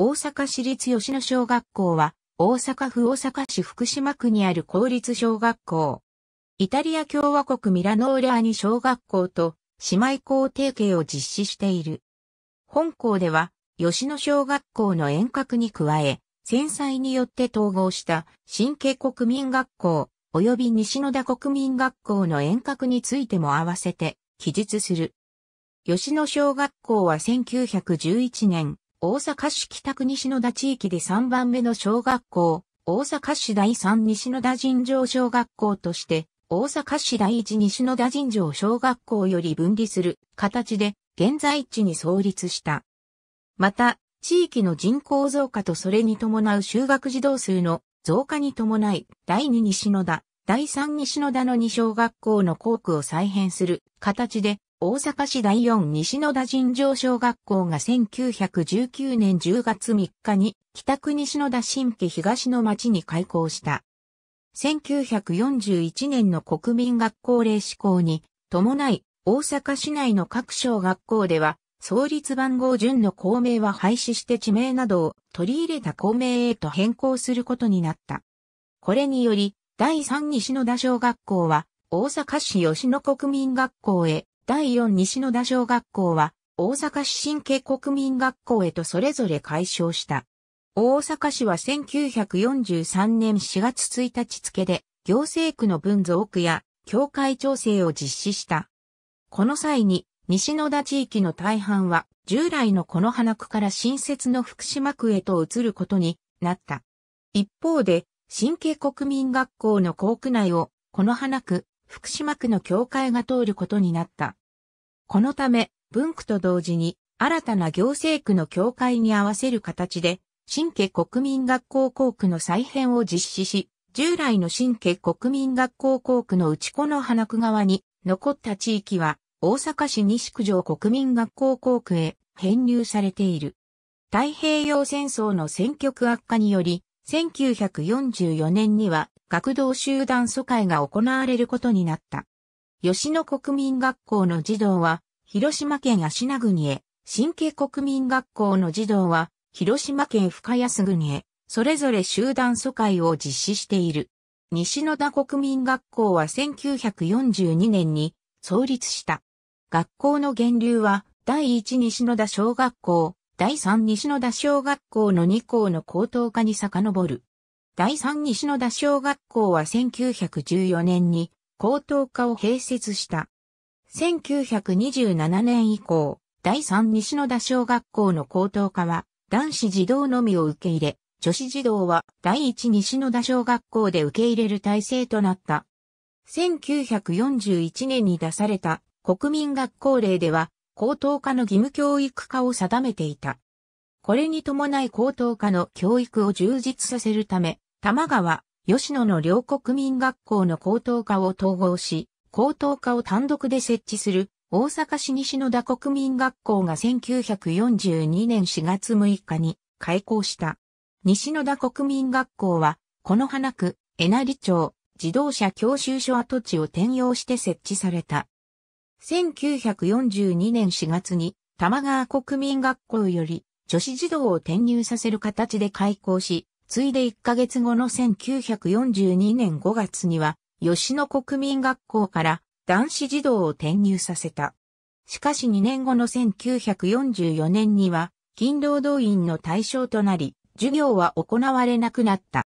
大阪市立吉野小学校は、大阪府大阪市福島区にある公立小学校。イタリア共和国ミラノーレアニ小学校と姉妹校提携を実施している。本校では、吉野小学校の遠隔に加え、戦災によって統合した新慶国民学校及び西野田国民学校の遠隔についても合わせて記述する。吉野小学校は1911年、大阪市北区西野田地域で3番目の小学校、大阪市第3西野田尋常小学校として、大阪市第1西野田尋常小学校より分離する形で、現在地に創立した。また、地域の人口増加とそれに伴う就学児童数の増加に伴い、第2西野田、第3西野田の2小学校の校区を再編する形で、大阪市第4西野田尋常小学校が1919年10月3日に北区西野田新家東の町に開校した。1941年の国民学校令施行に伴い大阪市内の各小学校では創立番号順の校名は廃止して地名などを取り入れた校名へと変更することになった。これにより第3西野田小学校は大阪市吉野国民学校へ第4西野田小学校は、大阪市新家国民学校へとそれぞれ解消した。大阪市は1943年4月1日付で、行政区の分増区や、境界調整を実施した。この際に、西野田地域の大半は、従来のこの花区から新設の福島区へと移ることになった。一方で、新家国民学校の校区内を、この花区、福島区の教会が通ることになった。このため、文区と同時に、新たな行政区の教会に合わせる形で、新家国民学校校区の再編を実施し、従来の新家国民学校校区の内子の花区側に残った地域は、大阪市西区城国民学校校区へ編入されている。太平洋戦争の戦局悪化により、1944年には学童集団疎開が行われることになった。吉野国民学校の児童は、広島県足名国へ、新家国民学校の児童は、広島県深安国へ、それぞれ集団疎開を実施している。西野田国民学校は1942年に創立した。学校の源流は、第1西野田小学校、第3西野田小学校の2校の高等科に遡る。第三西野田小学校は1914年に高等科を併設した。1927年以降、第三西野田小学校の高等科は男子児童のみを受け入れ、女子児童は第一西野田小学校で受け入れる体制となった。1941年に出された国民学校令では高等科の義務教育化を定めていた。これに伴い高等科の教育を充実させるため、玉川、吉野の両国民学校の高等科を統合し、高等科を単独で設置する大阪市西野田国民学校が1942年4月6日に開校した。西野田国民学校は、この花区、江成町、自動車教習所跡地を転用して設置された。1942年4月に、玉川国民学校より女子児童を転入させる形で開校し、ついで1ヶ月後の1942年5月には、吉野国民学校から男子児童を転入させた。しかし2年後の1944年には、勤労動員の対象となり、授業は行われなくなった。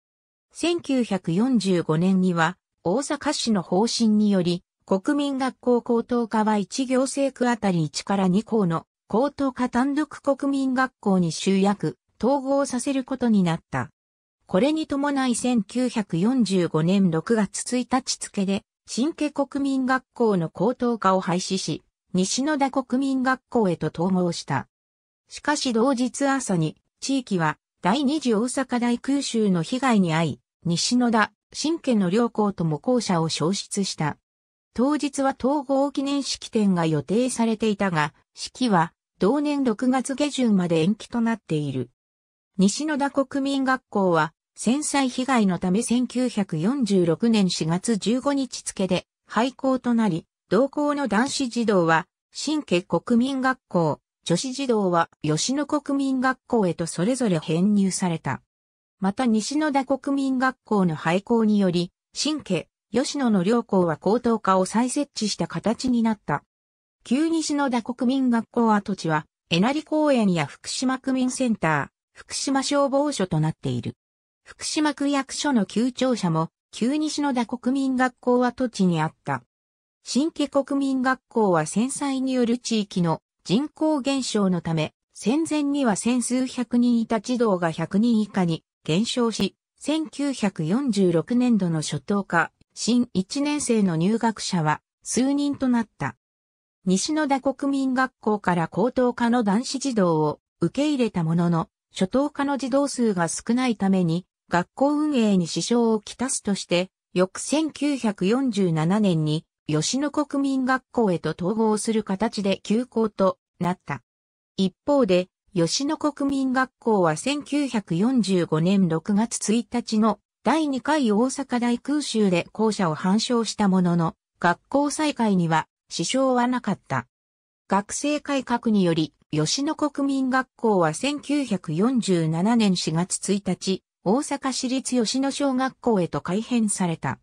1945年には、大阪市の方針により、国民学校高等科は1行政区あたり1から2校の高等科単独国民学校に集約、統合させることになった。これに伴い1945年6月1日付で、新家国民学校の高等科を廃止し、西野田国民学校へと統合した。しかし同日朝に、地域は第二次大阪大空襲の被害に遭い、西野田、新家の両校とも校舎を消失した。当日は統合記念式典が予定されていたが、式は同年6月下旬まで延期となっている。西野田国民学校は戦災被害のため1946年4月15日付で廃校となり、同校の男子児童は新家国民学校、女子児童は吉野国民学校へとそれぞれ編入された。また西野田国民学校の廃校により、新家、吉野の両校は高等科を再設置した形になった。旧西野田国民学校跡地は、えなり公園や福島区民センター、福島消防署となっている。福島区役所の旧庁舎も、旧西野田国民学校は土地にあった。新家国民学校は戦災による地域の人口減少のため、戦前には千数百人いた児童が100人以下に減少し、1946年度の初等科、新1年生の入学者は数人となった。西野田国民学校から高等科の男子児童を受け入れたものの、初等科の児童数が少ないために、学校運営に支障をきたすとして、翌1947年に吉野国民学校へと統合する形で休校となった。一方で、吉野国民学校は1945年6月1日の第2回大阪大空襲で校舎を反証したものの、学校再開には支障はなかった。学生改革により、吉野国民学校は1947年4月1日、大阪市立吉野小学校へと改編された。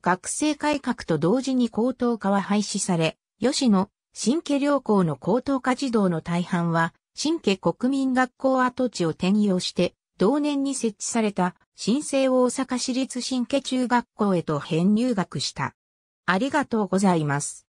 学生改革と同時に高等科は廃止され、吉野、新家良校の高等科児童の大半は、新家国民学校跡地を転用して、同年に設置された、新生大阪市立新家中学校へと編入学した。ありがとうございます。